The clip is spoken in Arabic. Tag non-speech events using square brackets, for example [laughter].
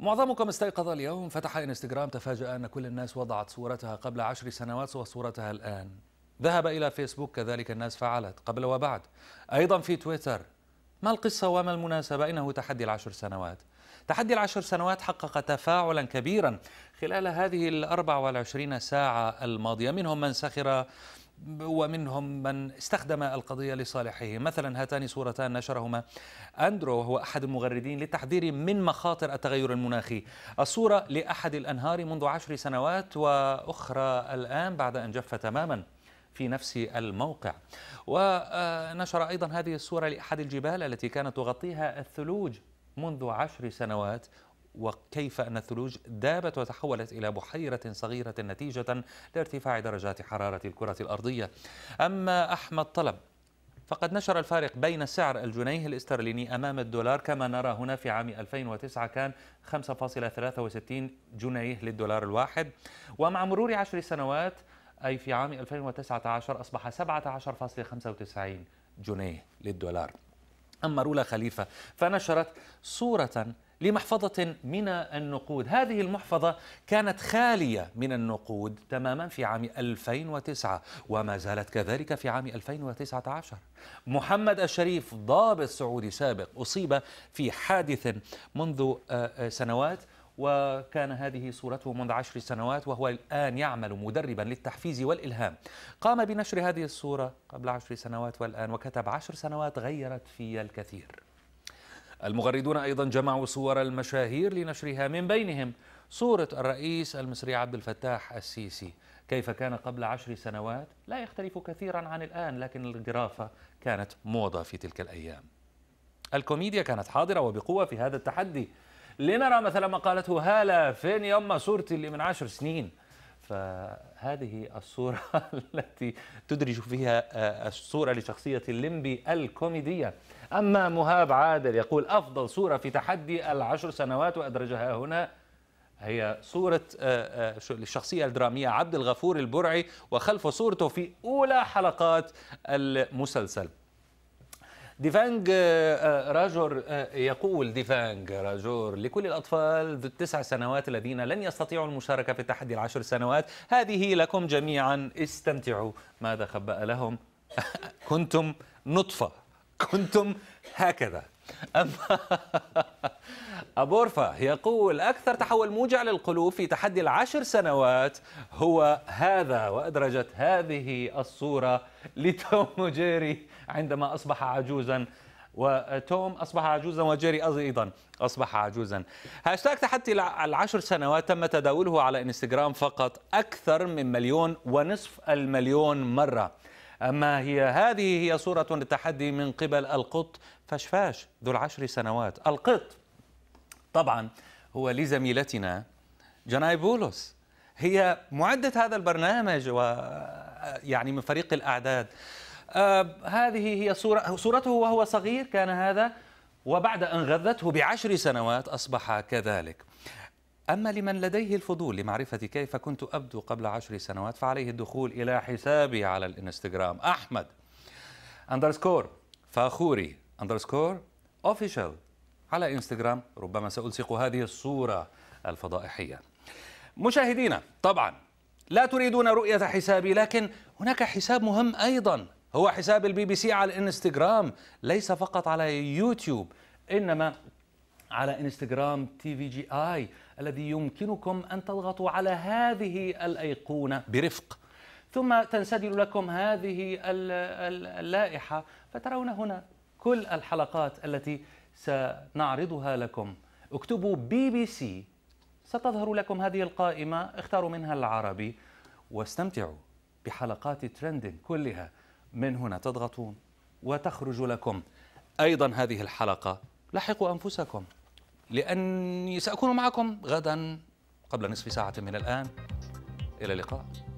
معظمكم استيقظ اليوم فتح انستغرام تفاجأ أن كل الناس وضعت صورتها قبل عشر سنوات وصورتها الآن ذهب إلى فيسبوك كذلك الناس فعلت قبل وبعد أيضا في تويتر ما القصة وما المناسبة إنه تحدي العشر سنوات تحدي العشر سنوات حقق تفاعلا كبيرا خلال هذه الأربع والعشرين ساعة الماضية منهم من سخر ومنهم من استخدم القضية لصالحه مثلا هاتان صورتان نشرهما أندرو وهو أحد المغردين للتحذير من مخاطر التغير المناخي الصورة لأحد الأنهار منذ عشر سنوات وأخرى الآن بعد أن جف تماما في نفس الموقع ونشر أيضا هذه الصورة لأحد الجبال التي كانت تغطيها الثلوج منذ عشر سنوات وكيف أن الثلوج دابت وتحولت إلى بحيرة صغيرة نتيجة لارتفاع درجات حرارة الكرة الأرضية أما أحمد طلب فقد نشر الفارق بين سعر الجنيه الاسترليني أمام الدولار كما نرى هنا في عام 2009 كان 5.63 جنيه للدولار الواحد ومع مرور عشر سنوات أي في عام 2019 أصبح 17.95 جنيه للدولار أما رولا خليفة فنشرت صورة لمحفظة من النقود هذه المحفظة كانت خالية من النقود تماما في عام 2009 وما زالت كذلك في عام 2019 محمد الشريف ضابط سعودي سابق أصيب في حادث منذ آه، آه، سنوات وكان هذه صورته منذ عشر سنوات وهو الآن يعمل مدربا للتحفيز والإلهام قام بنشر هذه الصورة قبل عشر سنوات والآن وكتب عشر سنوات غيرت في الكثير المغردون أيضا جمعوا صور المشاهير لنشرها من بينهم صورة الرئيس المصري عبد الفتاح السيسي كيف كان قبل عشر سنوات لا يختلف كثيرا عن الآن لكن الجرافة كانت موضة في تلك الأيام الكوميديا كانت حاضرة وبقوة في هذا التحدي لنرى مثلا ما قالته هالة فين يما صورتي اللي من عشر سنين فهذه الصورة [laughs] التي تدرج فيها آه، الصورة لشخصية الليمبي الكوميدية أما مهاب عادل يقول أفضل صورة في تحدي العشر سنوات وأدرجها هنا هي صورة الشخصية آه، آه، الدرامية عبد الغفور البرعي وخلف صورته في أولى حلقات المسلسل ديفانج آه، آه، راجور آه، يقول ديفانج راجور لكل الأطفال ذو التسع سنوات الذين لن يستطيعوا المشاركة في التحدي العشر سنوات هذه لكم جميعا استمتعوا ماذا خبأ لهم [laughs] كنتم نطفة كنتم هكذا أما [laughs] أبورفا يقول أكثر تحول موجع للقلوب في تحدي العشر سنوات هو هذا وأدرجت هذه الصورة لتوم وجيري عندما أصبح عجوزا وتوم أصبح عجوزا وجيري أيضا أصبح عجوزا هاشتاك تحدي العشر سنوات تم تداوله على إنستغرام فقط أكثر من مليون ونصف المليون مرة أما هي هذه هي صورة للتحدي من قبل القط فشفاش ذو العشر سنوات القط طبعا هو لزميلتنا جناي بولوس هي معدة هذا البرنامج و يعني من فريق الأعداد آه هذه هي صورة صورته وهو صغير كان هذا وبعد أن غذته بعشر سنوات أصبح كذلك أما لمن لديه الفضول لمعرفة كيف كنت أبدو قبل عشر سنوات فعليه الدخول إلى حسابي على الإنستغرام أحمد أندرسكور فاخوري أندرسكور أوفيشال على إنستغرام ربما سألصق هذه الصورة الفضائحية مشاهدينا طبعا لا تريدون رؤية حسابي لكن هناك حساب مهم أيضا هو حساب البي بي سي على الانستغرام ليس فقط على يوتيوب إنما على انستغرام تي في جي آي الذي يمكنكم أن تضغطوا على هذه الأيقونة برفق ثم تنسدل لكم هذه اللائحة فترون هنا كل الحلقات التي سنعرضها لكم اكتبوا بي بي سي ستظهر لكم هذه القائمة اختاروا منها العربي واستمتعوا بحلقات ترندين كلها من هنا تضغطون وتخرج لكم أيضا هذه الحلقة لحقوا أنفسكم لأني سأكون معكم غدا قبل نصف ساعة من الآن إلى اللقاء